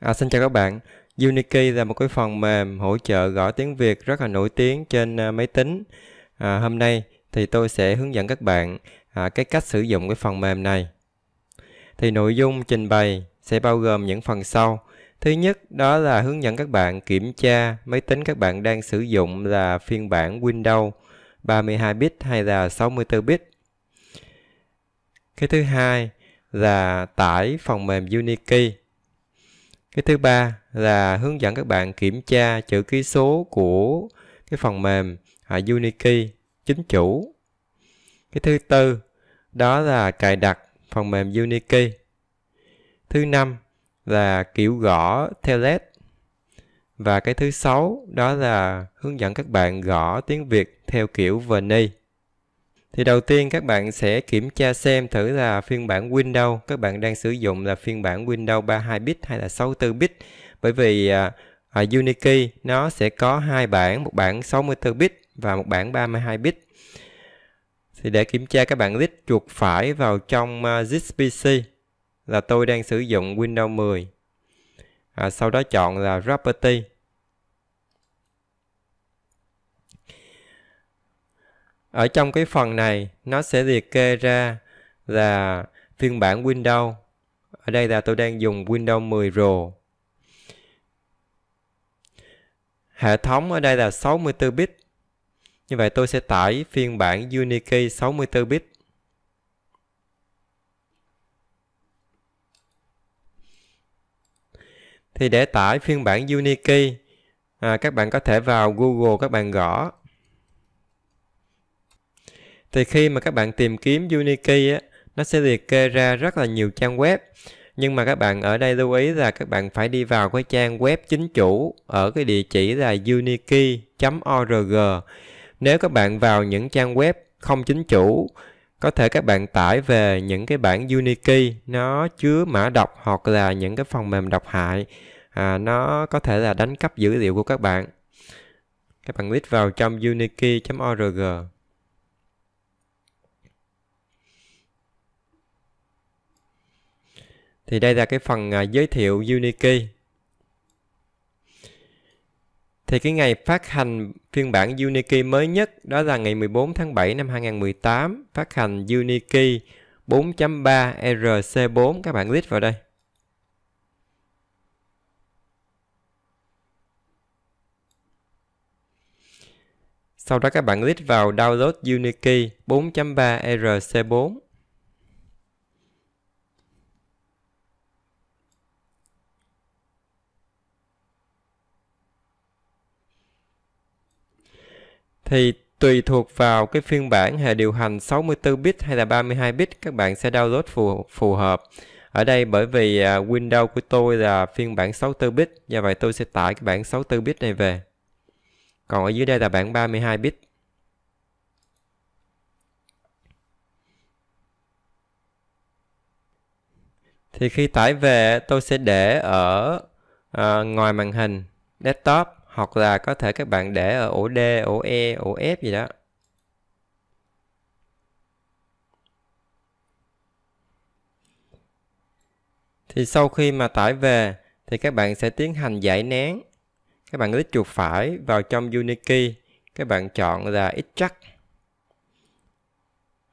À, xin chào các bạn. Unikey là một cái phần mềm hỗ trợ gõ tiếng Việt rất là nổi tiếng trên à, máy tính. À, hôm nay thì tôi sẽ hướng dẫn các bạn à, cái cách sử dụng cái phần mềm này. Thì nội dung trình bày sẽ bao gồm những phần sau. Thứ nhất đó là hướng dẫn các bạn kiểm tra máy tính các bạn đang sử dụng là phiên bản Windows 32 bit hay là 64 bit. Cái thứ hai là tải phần mềm Unikey cái thứ ba là hướng dẫn các bạn kiểm tra chữ ký số của cái phần mềm à, Unikey chính chủ. Cái thứ tư đó là cài đặt phần mềm Unikey. Thứ năm là kiểu gõ theo LED. Và cái thứ sáu đó là hướng dẫn các bạn gõ tiếng Việt theo kiểu Verney. Thì đầu tiên các bạn sẽ kiểm tra xem thử là phiên bản Windows các bạn đang sử dụng là phiên bản Windows 32 bit hay là 64 bit bởi vì à, à, Unikey nó sẽ có hai bản, một bản 64 bit và một bản 32 bit. Thì để kiểm tra các bạn click chuột phải vào trong uh, à, Zip PC là tôi đang sử dụng Windows 10. À, sau đó chọn là Property Ở trong cái phần này, nó sẽ liệt kê ra là phiên bản Windows. Ở đây là tôi đang dùng Windows 10 Pro. Hệ thống ở đây là 64 bit. Như vậy tôi sẽ tải phiên bản Unikey 64 bit. Thì để tải phiên bản Unikey, à, các bạn có thể vào Google các bạn gõ thì khi mà các bạn tìm kiếm Unikey á, nó sẽ liệt kê ra rất là nhiều trang web nhưng mà các bạn ở đây lưu ý là các bạn phải đi vào cái trang web chính chủ ở cái địa chỉ là unikey.org nếu các bạn vào những trang web không chính chủ có thể các bạn tải về những cái bản Unikey nó chứa mã độc hoặc là những cái phần mềm độc hại à, nó có thể là đánh cắp dữ liệu của các bạn các bạn click vào trong unikey.org thì đây là cái phần à, giới thiệu Unikey thì cái ngày phát hành phiên bản Unikey mới nhất đó là ngày 14 tháng 7 năm 2018 phát hành Unikey 4.3 RC4 các bạn click vào đây Sau đó các bạn click vào Download Unikey 4.3 RC4 thì tùy thuộc vào cái phiên bản hệ điều hành 64 bit hay là 32 bit các bạn sẽ download phù phù hợp. Ở đây bởi vì à, Windows của tôi là phiên bản 64 bit, do vậy tôi sẽ tải cái bản 64 bit này về. Còn ở dưới đây là bản 32 bit. Thì khi tải về tôi sẽ để ở à, ngoài màn hình desktop hoặc là có thể các bạn để ở ổ D, ổ E, ổ F gì đó. Thì sau khi mà tải về thì các bạn sẽ tiến hành giải nén. Các bạn click chuột phải vào trong Unikey, các bạn chọn là extract.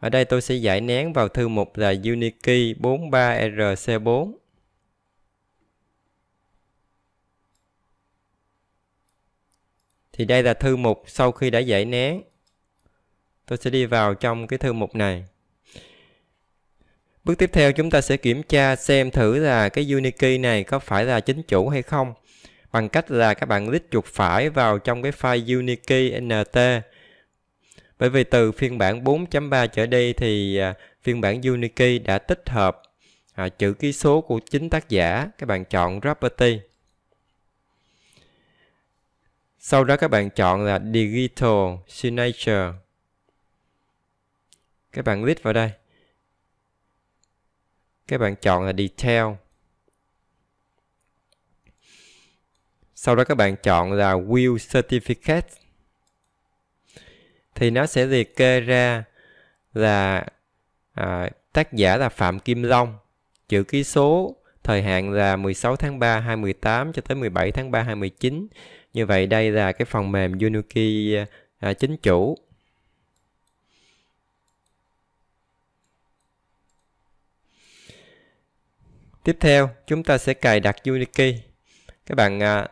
Ở đây tôi sẽ giải nén vào thư mục là Unikey 43RC4. Thì đây là thư mục sau khi đã giải nén. Tôi sẽ đi vào trong cái thư mục này. Bước tiếp theo chúng ta sẽ kiểm tra xem thử là cái Unikey này có phải là chính chủ hay không. Bằng cách là các bạn click chuột phải vào trong cái file Unikey NT. Bởi vì từ phiên bản 4.3 trở đi thì à, phiên bản Unikey đã tích hợp à, chữ ký số của chính tác giả. Các bạn chọn Property. Sau đó các bạn chọn là Digital Signature. Các bạn list vào đây. Các bạn chọn là Detail. Sau đó các bạn chọn là Will Certificate. Thì nó sẽ liệt kê ra là à, tác giả là Phạm Kim Long, chữ ký số thời hạn là 16 tháng 3 2018 cho tới 17 tháng 3 2019 như vậy đây là cái phần mềm Unuki à, chính chủ. Tiếp theo chúng ta sẽ cài đặt Unikey. Các bạn à,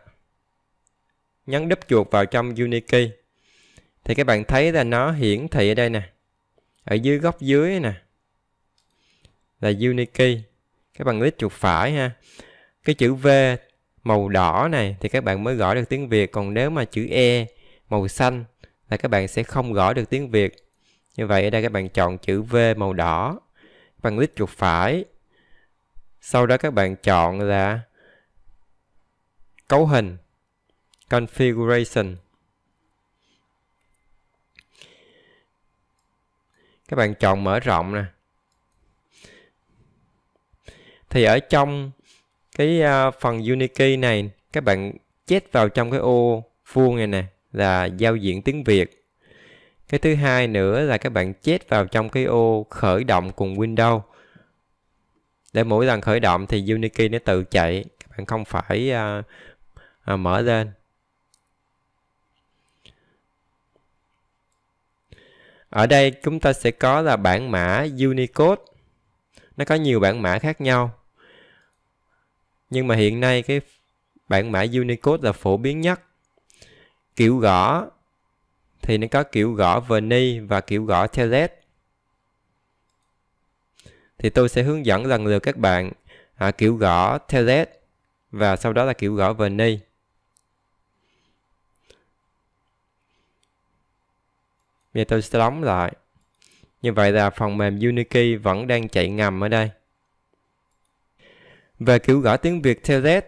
nhấn đúp chuột vào trong Unikey. Thì các bạn thấy là nó hiển thị ở đây nè. Ở dưới góc dưới nè. Là Unikey. Các bạn click chuột phải ha. Cái chữ V màu đỏ này thì các bạn mới gõ được tiếng Việt còn nếu mà chữ E màu xanh là các bạn sẽ không gõ được tiếng Việt như vậy ở đây các bạn chọn chữ V màu đỏ bằng bạn click chuột phải sau đó các bạn chọn là cấu hình configuration các bạn chọn mở rộng nè thì ở trong cái uh, phần Unikey này các bạn chết vào trong cái ô vuông này nè là giao diện tiếng Việt cái thứ hai nữa là các bạn chết vào trong cái ô khởi động cùng Windows để mỗi lần khởi động thì Unikey nó tự chạy các bạn không phải uh, uh, mở lên ở đây chúng ta sẽ có là bản mã Unicode nó có nhiều bản mã khác nhau nhưng mà hiện nay cái bản mã Unicode là phổ biến nhất kiểu gõ thì nó có kiểu gõ verni và kiểu gõ telet thì tôi sẽ hướng dẫn lần lượt các bạn à, kiểu gõ telet và sau đó là kiểu gõ verni Vậy tôi sẽ đóng lại. Như vậy là phần mềm Unikey vẫn đang chạy ngầm ở đây về kiểu gõ tiếng Việt theo Z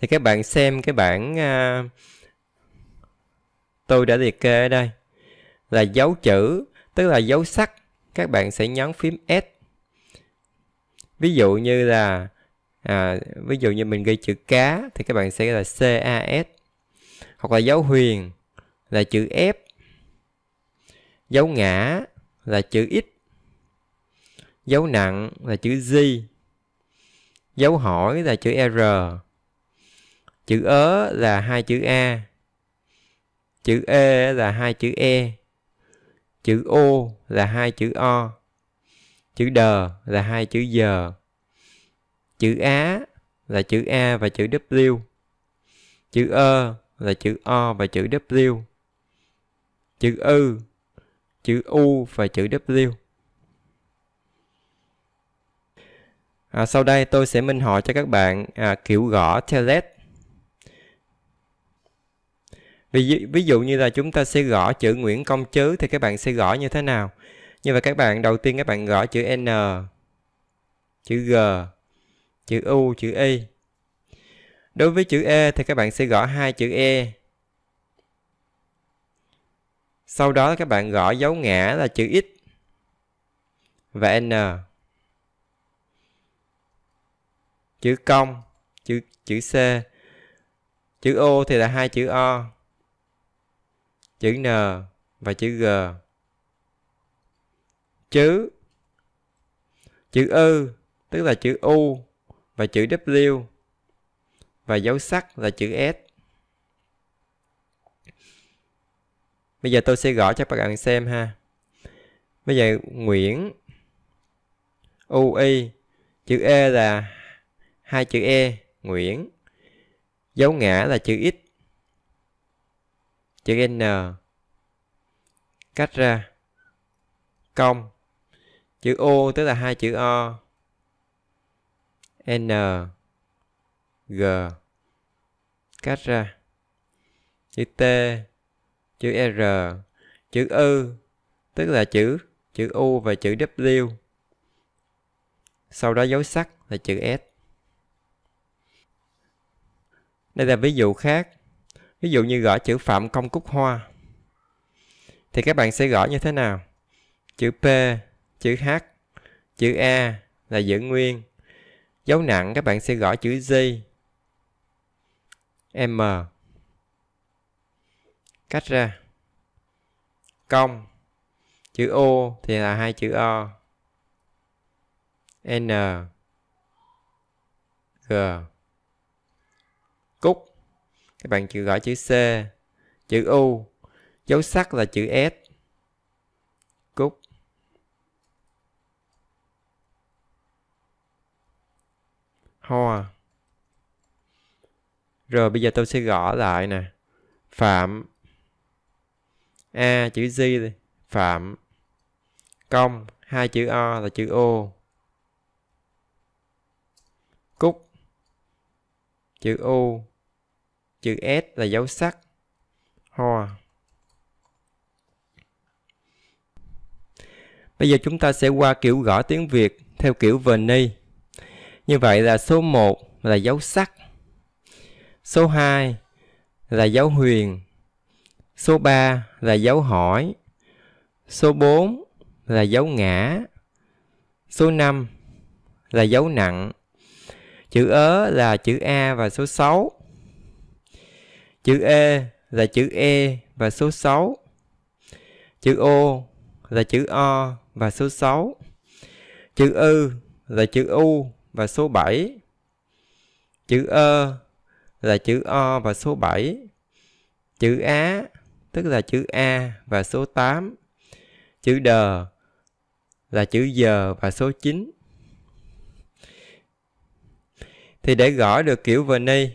thì các bạn xem cái bảng à, tôi đã liệt kê ở đây là dấu chữ tức là dấu sắc các bạn sẽ nhấn phím S ví dụ như là à, ví dụ như mình ghi chữ cá thì các bạn sẽ là c a s hoặc là dấu huyền là chữ F dấu ngã là chữ X dấu nặng là chữ Z dấu hỏi là chữ R, chữ ớ là hai chữ A, chữ E là hai chữ E, chữ O là hai chữ O, chữ D là hai chữ giờ, chữ Á là chữ A và chữ W, chữ ơ là chữ O và chữ W, chữ Ư, chữ U và chữ W. À, sau đây tôi sẽ minh họa cho các bạn à, kiểu gõ telet. Ví, ví dụ như là chúng ta sẽ gõ chữ Nguyễn Công Trứ thì các bạn sẽ gõ như thế nào? Như vậy các bạn đầu tiên các bạn gõ chữ N, chữ G, chữ U, chữ Y. Đối với chữ E thì các bạn sẽ gõ hai chữ E. Sau đó các bạn gõ dấu ngã là chữ X và N. chữ công chữ chữ c chữ o thì là hai chữ o chữ n và chữ g chữ chữ ư tức là chữ u và chữ w và dấu sắc là chữ s bây giờ tôi sẽ gõ cho các bạn xem ha bây giờ nguyễn u y chữ e là hai chữ E, Nguyễn. Dấu ngã là chữ X. Chữ N. Cách ra. Công. Chữ O tức là hai chữ O. N. G. Cách ra. Chữ T. Chữ R. Chữ u Tức là chữ, chữ U và chữ W. Sau đó dấu sắc là chữ S. Đây là ví dụ khác. Ví dụ như gõ chữ Phạm Công Cúc Hoa. Thì các bạn sẽ gõ như thế nào? Chữ P, chữ H, chữ A là giữ nguyên. Dấu nặng các bạn sẽ gõ chữ Z, M. Cách ra. Công. Chữ O thì là hai chữ O. N. G cút các bạn chữ gọi chữ C chữ U dấu sắc là chữ S cút ho rồi bây giờ tôi sẽ gõ lại nè phạm a chữ g phạm công hai chữ o là chữ ô cúc chữ u chữ S là dấu sắc ho. Bây giờ chúng ta sẽ qua kiểu gõ tiếng Việt theo kiểu Verney. Như vậy là số 1 là dấu sắc. Số 2 là dấu huyền. Số 3 là dấu hỏi. Số 4 là dấu ngã. Số 5 là dấu nặng. Chữ ớ là chữ A và số 6. Chữ E là chữ E và số 6. Chữ O là chữ O và số 6. Chữ Ư là chữ U và số 7. Chữ Ơ là chữ O và số 7. Chữ Á tức là chữ A và số 8. Chữ đờ là chữ giờ và số 9. Thì để gõ được kiểu verney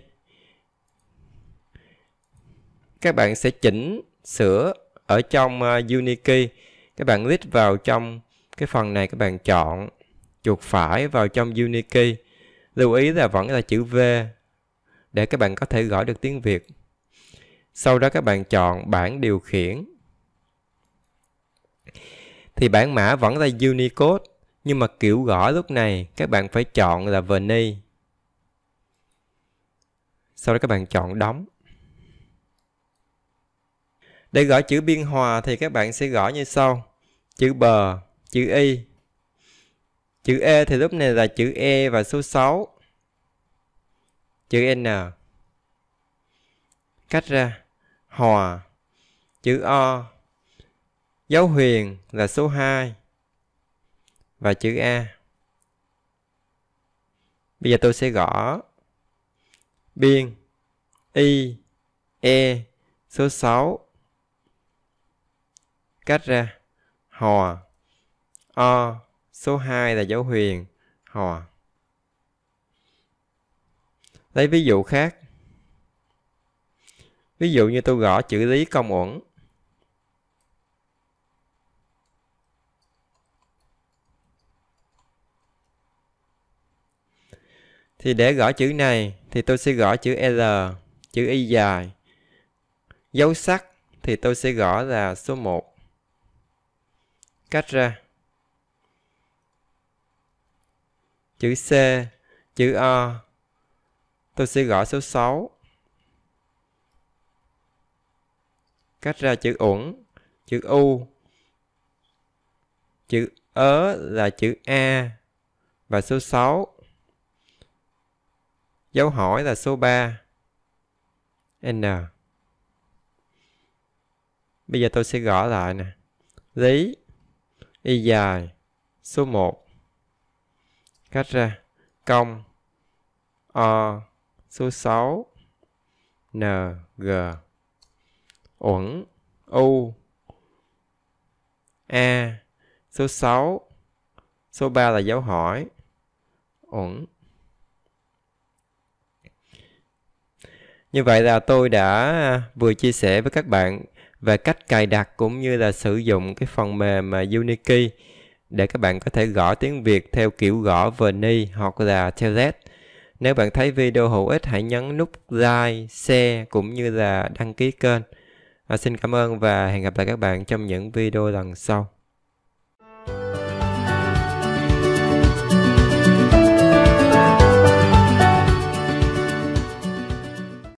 các bạn sẽ chỉnh sửa ở trong uh, ờ, Unikey các bạn click vào trong cái phần này các bạn chọn chuột phải vào trong Unikey lưu ý là vẫn là chữ V để các bạn có thể gõ được tiếng Việt sau đó các bạn chọn bảng điều khiển thì bảng mã vẫn là Unicode nhưng mà kiểu gõ lúc này các bạn phải chọn là Verney sau đó các bạn chọn đóng để gõ chữ biên hòa thì các bạn sẽ gõ như sau. Chữ bờ, chữ y. Chữ E thì lúc này là chữ E và số 6. Chữ N. Cách ra. Hòa. Chữ O. Dấu huyền là số 2. Và chữ A. Bây giờ tôi sẽ gõ biên y e số 6 Cách ra hò. O. Số 2 là dấu huyền. Hò. Lấy ví dụ khác. Ví dụ như tôi gõ chữ lý công uẩn. Thì để gõ chữ này thì tôi sẽ gõ chữ L, chữ Y dài. Dấu sắc thì tôi sẽ gõ là số 1 cách ra chữ C chữ O tôi sẽ gõ số 6 cách ra chữ uẩn chữ U chữ ớ là chữ A và số 6 dấu hỏi là số 3 N bây giờ tôi sẽ gõ lại nè lý y dài số 1 cách ra công o số 6 n g uẩn u a e. số 6 số 3 là dấu hỏi uẩn Như vậy là tôi đã à, vừa chia sẻ với các bạn về cách cài đặt cũng như là sử dụng cái phần mềm mà Unikey để các bạn có thể gõ tiếng Việt theo kiểu gõ Verni hoặc là Telnet. Nếu bạn thấy video hữu ích hãy nhấn nút like, share cũng như là đăng ký kênh. À, xin cảm ơn và hẹn gặp lại các bạn trong những video lần sau.